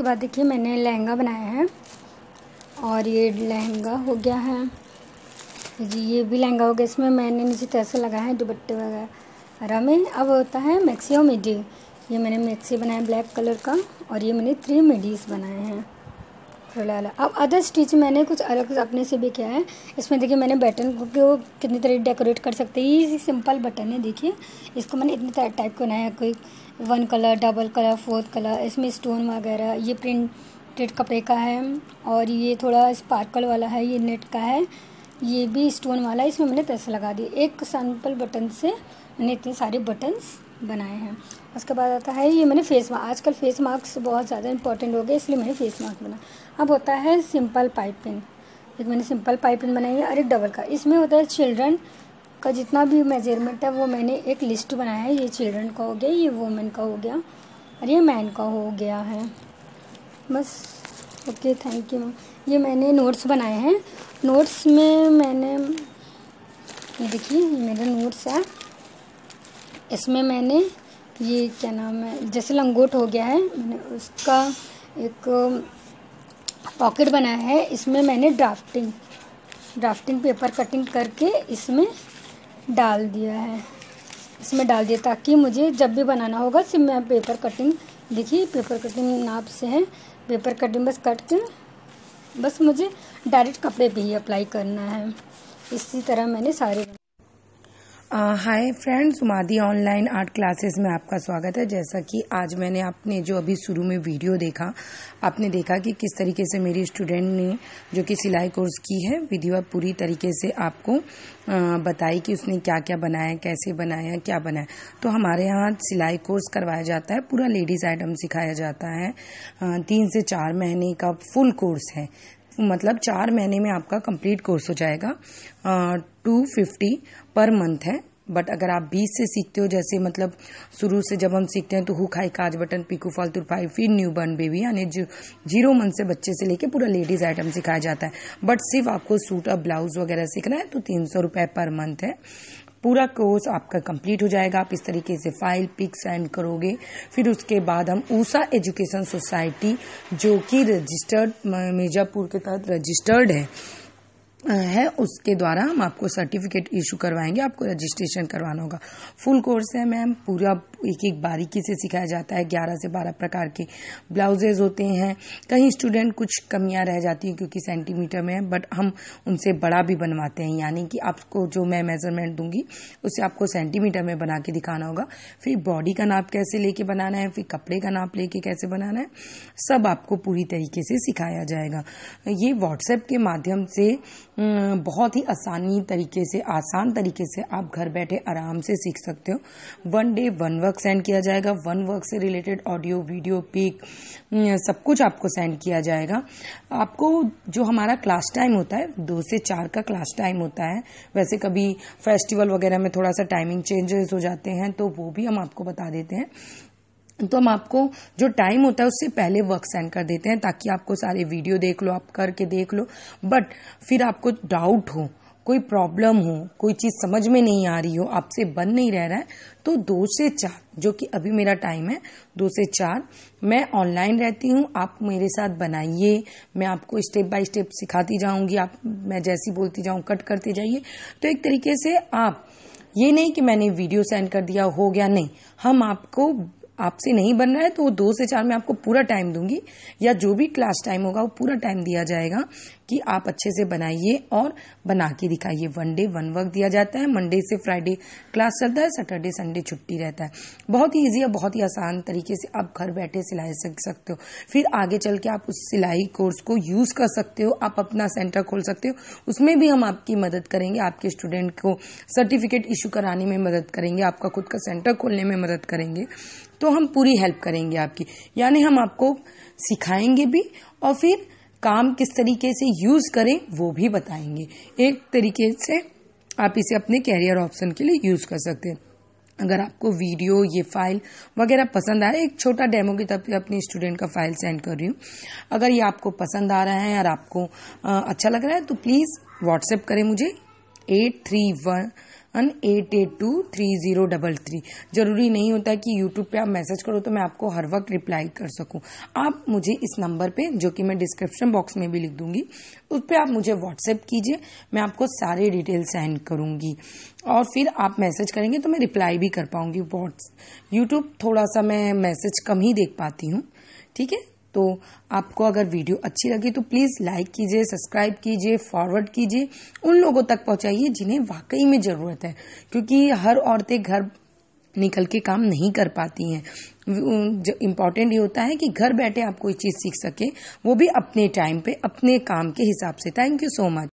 उसके बाद देखिए मैंने लहंगा बनाया है और ये लहंगा हो गया है जी ये भी लहंगा हो गया इसमें मैंने नीचे तैसे लगाया है दुपट्टे वगैरह में अब होता है मैक्सी और मिडी ये मैंने मैक्सी बनाया ब्लैक कलर का और ये मैंने थ्री मिडीज़ बनाए हैं डाला अब अदर स्टिच मैंने कुछ अलग अपने से भी किया है इसमें देखिए मैंने बटन को कितनी तरह डेकोरेट कर सकते हैं ये सिंपल बटन है देखिए इसको मैंने इतनी तरह टाइप को बनाया कोई one colour double colour fourth colour इसमें स्टोन वगैरह ये प्रिंटेड कपड़े का है और ये थोड़ा स्पार्कल वाला है ये नेट का है ये भी स्टोन वाला है इसमें मैंने पैसे लगा दी एक सैम्पल बटन से मैंने इतने सारे बटन्स बनाए हैं उसके बाद आता है ये मैंने फेस मास्क आजकल फेस मास्क बहुत ज़्यादा इंपॉर्टेंट हो गए इसलिए मैंने फेस मास्क बनाया अब होता है सिंपल पाइपिंग एक मैंने सिंपल पाइपिंग बनाई है और एक डबल का इसमें होता है चिल्ड्रन का जितना भी मेजरमेंट है वो मैंने एक लिस्ट बनाया है ये चिल्ड्रन का हो गया ये वुमेन का हो गया और ये मैन का हो गया है बस ओके थैंक यू मैम ये मैंने नोट्स बनाए हैं नोट्स में मैंने ये देखिए मेरे नोट्स है इसमें मैंने ये क्या नाम है जैसे लंगोट हो गया है मैंने उसका एक पॉकेट बनाया है इसमें मैंने ड्राफ्टिंग ड्राफ्टिंग पेपर कटिंग करके इसमें डाल दिया है इसमें डाल दिया ताकि मुझे जब भी बनाना होगा सिर्फ मैं पेपर कटिंग देखिए पेपर कटिंग नाप से है पेपर कटिंग बस कट के बस मुझे डायरेक्ट कपड़े पे ही अप्लाई करना है इसी तरह मैंने सारे hi friends Umadi online art classes में आपका स्वागत है जैसा कि आज मैंने आपने जो अभी शुरू में वीडियो देखा आपने देखा कि किस तरीके से मेरी स्टूडेंट ने जो कि सिलाई कोर्स की है विधिवत पूरी तरीके से आपको बताई कि उसने क्या क्या बनाया कैसे बनाया क्या बनाया तो हमारे यहाँ सिलाई कोर्स करवाया जाता है पूरा लेडीज़ आइटम सिखाया जाता है तीन से चार महीने का फुल कोर्स है मतलब चार महीने में आपका कंप्लीट कोर्स हो जाएगा टू फिफ्टी पर मंथ है बट अगर आप बीस से सीखते हो जैसे मतलब शुरू से जब हम सीखते हैं तो हु खाई काज बटन पीकू फॉल तुरफाई फिर न्यू बर्न बेबी यानी जो जीरो मंथ से बच्चे से लेके पूरा लेडीज आइटम सिखाया जाता है बट सिर्फ आपको सूट और ब्लाउज वगैरह सीखना है तो तीन सौ रुपये पर मंथ है पूरा कोर्स आपका कंप्लीट हो जाएगा आप इस तरीके से फाइल पिक सेंड करोगे फिर उसके बाद हम ऊषा एजुकेशन सोसाइटी जो कि रजिस्टर्ड मिर्जापुर के तहत रजिस्टर्ड है है उसके द्वारा हम आपको सर्टिफिकेट इशू करवाएंगे आपको रजिस्ट्रेशन करवाना होगा फुल कोर्स है मैम पूरा एक एक बारीकी से सिखाया जाता है ग्यारह से बारह प्रकार के ब्लाउजेज होते हैं कहीं स्टूडेंट कुछ कमियां रह जाती हैं क्योंकि सेंटीमीटर में है बट हम उनसे बड़ा भी बनवाते हैं यानी कि आपको जो मैं मेजरमेंट दूंगी उसे आपको सेंटीमीटर में बना के दिखाना होगा फिर बॉडी का नाप कैसे लेके बनाना है फिर कपड़े का नाप लेके कैसे बनाना है सब आपको पूरी तरीके से सिखाया जाएगा ये व्हाट्सएप के माध्यम से हम्म, बहुत ही आसानी तरीके से आसान तरीके से आप घर बैठे आराम से सीख सकते हो one day one work work send किया जाएगा वन वर्क से रिलेटेड ऑडियो वीडियो पिक सब कुछ आपको सेंड किया जाएगा आपको जो हमारा क्लास टाइम होता है दो से चार का क्लास टाइम होता है वैसे कभी फेस्टिवल वगैरह में थोड़ा सा टाइमिंग चेंजेस हो जाते हैं तो वो भी हम आपको बता देते हैं तो हम आपको जो टाइम होता है उससे पहले वर्क सेंड कर देते हैं ताकि आपको सारे वीडियो देख लो आप करके देख लो बट फिर आपको डाउट हो कोई प्रॉब्लम हो कोई चीज़ समझ में नहीं आ रही हो आपसे बन नहीं रह रहा है तो दो से चार जो कि अभी मेरा टाइम है दो से चार मैं ऑनलाइन रहती हूँ आप मेरे साथ बनाइए मैं आपको स्टेप बाय स्टेप सिखाती जाऊँगी आप मैं जैसी बोलती जाऊँ कट करते जाइए तो एक तरीके से आप ये नहीं कि मैंने वीडियो सेंड कर दिया हो गया नहीं हम आपको आपसे नहीं बन रहा है तो वो दो से चार में आपको पूरा टाइम दूंगी या जो भी क्लास टाइम होगा वो पूरा टाइम दिया जाएगा कि आप अच्छे से बनाइए और बना के दिखाइए वन डे वन वर्क दिया जाता है मंडे से फ्राइडे क्लास चलता है सैटरडे संडे छुट्टी रहता है बहुत ही ईजी और बहुत ही आसान तरीके से आप घर बैठे सिलाई सीख सकते हो फिर आगे चल के आप उस सिलाई कोर्स को यूज़ कर सकते हो आप अपना सेंटर खोल सकते हो उसमें भी हम आपकी मदद करेंगे आपके स्टूडेंट को सर्टिफिकेट इशू कराने में मदद करेंगे आपका खुद का सेंटर खोलने में मदद करेंगे तो हम पूरी हेल्प करेंगे आपकी यानी हम आपको सिखाएंगे भी और फिर काम किस तरीके से यूज करें वो भी बताएंगे एक तरीके से आप इसे अपने कैरियर ऑप्शन के लिए यूज कर सकते हैं अगर आपको वीडियो ये फाइल वगैरह पसंद आए एक छोटा डेमो की तरफ अपने स्टूडेंट का फाइल सेंड कर रही हूँ अगर ये आपको पसंद आ रहा है और आपको अच्छा लग रहा है तो प्लीज़ व्हाट्सएप करें मुझे eight three one eight eight two three zero double three जरूरी नहीं होता कि यूट्यूब पे आप मैसेज करो तो मैं आपको हर वक्त रिप्लाई कर सकूँ आप मुझे इस नंबर पे जो कि मैं डिस्क्रिप्शन बॉक्स में भी लिख दूंगी उस पर आप मुझे व्हाट्सएप कीजिए मैं आपको सारे डिटेल सेंड करूंगी और फिर आप मैसेज करेंगे तो मैं रिप्लाई भी कर पाऊंगी व्हाट्स यूट्यूब थोड़ा सा मैं मैसेज कम ही देख पाती हूँ ठीक है तो आपको अगर वीडियो अच्छी लगी तो प्लीज़ लाइक कीजिए सब्सक्राइब कीजिए फॉरवर्ड कीजिए उन लोगों तक पहुंचाइए जिन्हें वाकई में ज़रूरत है क्योंकि हर औरतें घर निकल के काम नहीं कर पाती हैं इम्पॉर्टेंट ये होता है कि घर बैठे आप कोई चीज़ सीख सके वो भी अपने टाइम पे अपने काम के हिसाब से थैंक यू सो मच